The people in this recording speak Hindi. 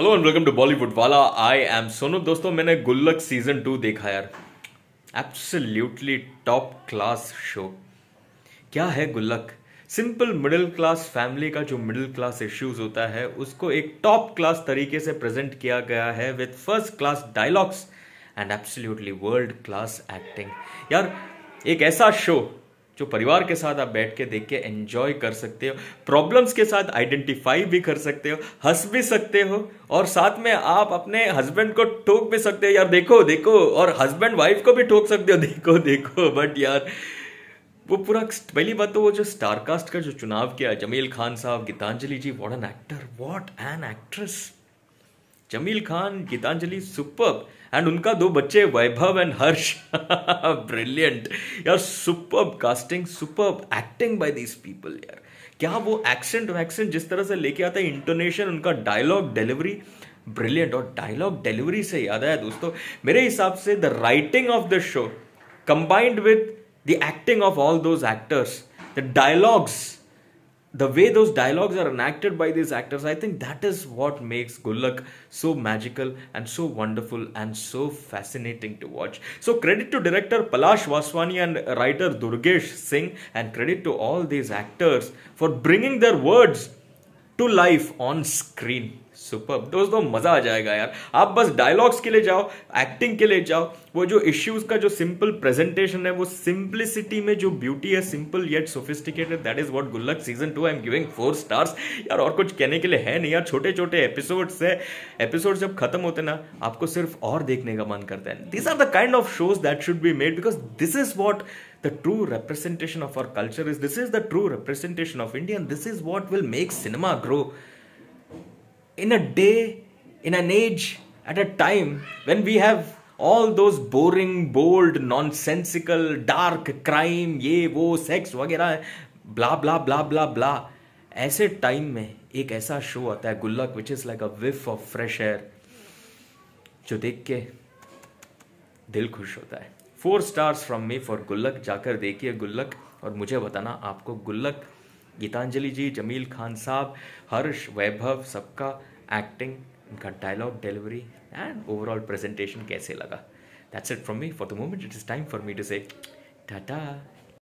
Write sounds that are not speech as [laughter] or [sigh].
Hello and welcome to Bollywood वाला आई एम सोनू दोस्तों मैंने गुल्लक सीजन टू देखा यार एब्सोल्युटली टॉप क्लास शो क्या है गुल्लक सिंपल मिडिल क्लास फैमिली का जो मिडिल क्लास इश्यूज होता है उसको एक टॉप क्लास तरीके से प्रेजेंट किया गया है with first class dialogues and absolutely world class acting यार एक ऐसा शो जो परिवार के साथ आप बैठ के देख के एंजॉय कर सकते हो प्रॉब्लम्स के साथ आइडेंटिफाई भी कर सकते हो हंस भी सकते हो और साथ में आप अपने हस्बैंड को टोक भी सकते हो यार देखो देखो और हस्बैंड वाइफ को भी टोक सकते हो [laughs] देखो देखो बट यार वो पूरा पहली बात तो वो जो स्टारकास्ट का जो चुनाव किया जमील खान साहब Geetanjali ji what an actor what an actress Jameel Khan Geetanjali super and उनका दो बच्चे वैभव एंड हर्ष ब्रिलियंट [laughs] यार super casting super acting by this people यार क्या वो एक्सेंट वैक्सेंट जिस तरह से लेके आता है इंटोनेशन उनका डायलॉग डिलीवरी ब्रिलियंट और डायलॉग डिलीवरी से याद आया दोस्तों मेरे हिसाब से the writing of the show combined with the acting of all those actors the dialogues the way those dialogues are enacted by these actors, I think that is what makes Gullak so magical and so wonderful and so fascinating to watch. So credit to director Palash Vaswani and writer Durgesh Singh and credit to all these actors for bringing their words to life on screen super दोस्तों मजा आ जाएगा यार आप बस डायलॉग्स के लिए जाओ एक्टिंग के लिए जाओ वो जो इश्यूज का जो सिंपल प्रेजेंटेशन है वो सिंपलिसिटी में जो ब्यूटी है simple yet sophisticated that is what Gullak season two I am giving four stars यार और कुछ कहने के लिए है नहीं यार छोटे छोटे एपिसोड है एपिसोड जब खत्म होते ना आपको सिर्फ और देखने का मन करता है these are the kind of shows that should be made because this is what the true representation of our culture is. This is the true representation of India, and this is what will make cinema grow. In a day, in an age, at a time when we have all those boring, bold, nonsensical, dark crime, ye wo sex wagera blah blah blah blah blah aise time mein ek aisa show aata hai gullak which is like a whiff of fresh air jo dekh ke दिल खुश होता है four stars from me for Gullak जाकर देखिए गुल्लक और मुझे बताना आपको गुल्लक गीतांजलि जी जमील खान साहब हर्ष वैभव सबका एक्टिंग उनका dialogue delivery and overall presentation कैसे लगा that's it from me for the moment it is time for me to say Tata